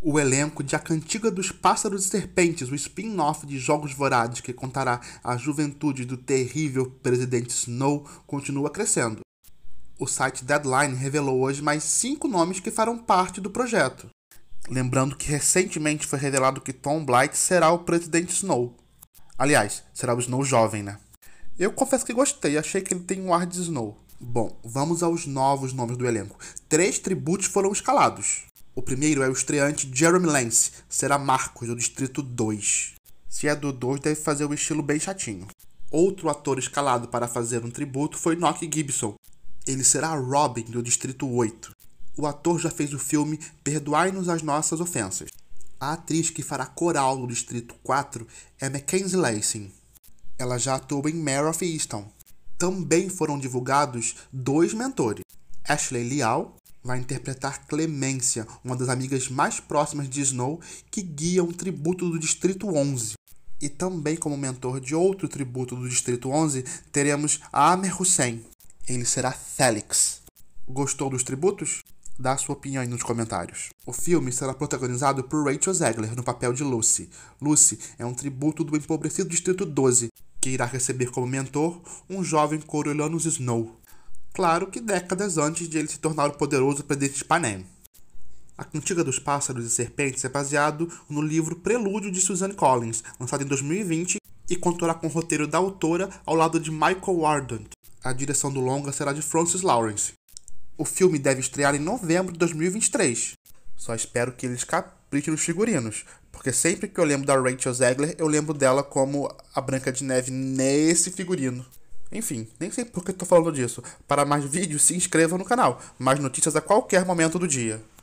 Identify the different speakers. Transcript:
Speaker 1: o elenco de A Cantiga dos Pássaros e Serpentes, o spin-off de Jogos Vorazes que contará a juventude do terrível presidente Snow, continua crescendo. O site Deadline revelou hoje mais cinco nomes que farão parte do projeto. Lembrando que recentemente foi revelado que Tom Blight será o presidente Snow. Aliás, será o Snow jovem, né? Eu confesso que gostei, achei que ele tem um ar de Snow. Bom, vamos aos novos nomes do elenco. Três tributos foram escalados. O primeiro é o estreante Jeremy Lance, será Marcos, do Distrito 2. Se é do 2, deve fazer um estilo bem chatinho. Outro ator escalado para fazer um tributo foi Nock Gibson. Ele será Robin, do Distrito 8. O ator já fez o filme Perdoai-nos as Nossas Ofensas. A atriz que fará coral no Distrito 4 é Mackenzie Lacing. Ela já atuou em Mare of Easton. Também foram divulgados dois mentores, Ashley Leal, vai interpretar Clemência, uma das amigas mais próximas de Snow, que guia um tributo do Distrito 11. E também como mentor de outro tributo do Distrito 11, teremos Amer Hussein. Ele será Félix. Gostou dos tributos? Dá sua opinião aí nos comentários. O filme será protagonizado por Rachel Zegler no papel de Lucy. Lucy é um tributo do empobrecido Distrito 12, que irá receber como mentor um jovem coriolanus Snow claro que décadas antes de ele se tornar o poderoso presidente de Panem. A Cantiga dos Pássaros e Serpentes é baseado no livro Prelúdio de Suzanne Collins, lançado em 2020 e contará com o roteiro da autora ao lado de Michael Warden. A direção do longa será de Francis Lawrence. O filme deve estrear em novembro de 2023. Só espero que eles caprichem nos figurinos, porque sempre que eu lembro da Rachel Zegler, eu lembro dela como a Branca de Neve nesse figurino. Enfim, nem sei por que estou falando disso. Para mais vídeos, se inscreva no canal. Mais notícias a qualquer momento do dia.